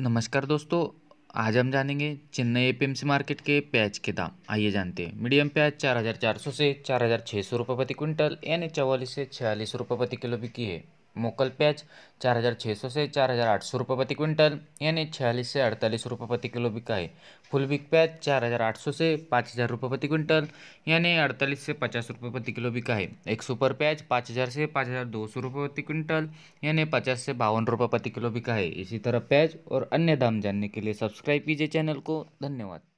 नमस्कार दोस्तों आज हम जानेंगे चेन्नई एपीएमसी मार्केट के प्याज के दाम आइए जानते हैं मीडियम प्याज 4400 से 4600 रुपये प्रति क्विंटल यानी चवालीस से छियालीस रुपये प्रति किलो बिकी है मोकल प्याज चार हज़ार छः सौ से चार हज़ार आठ सौ रुपये प्रति क्विंटल यानी छियालीस से अड़तालीस रुपये प्रति किलो बिका है फुल बिक प्याज चार हज़ार आठ सौ से पाँच हज़ार रुपये प्रति क्विंटल यानी अड़तालीस से पचास रुपये प्रति किलो बिका है एक सुपर प्याज पाँच हज़ार से पाँच हज़ार दो सौ रुपये प्रति क्विंटल यानी पचास से बावन रुपये प्रति किलो बिका है इसी तरह प्याज और अन्य दाम जानने के लिए सब्सक्राइब कीजिए चैनल को धन्यवाद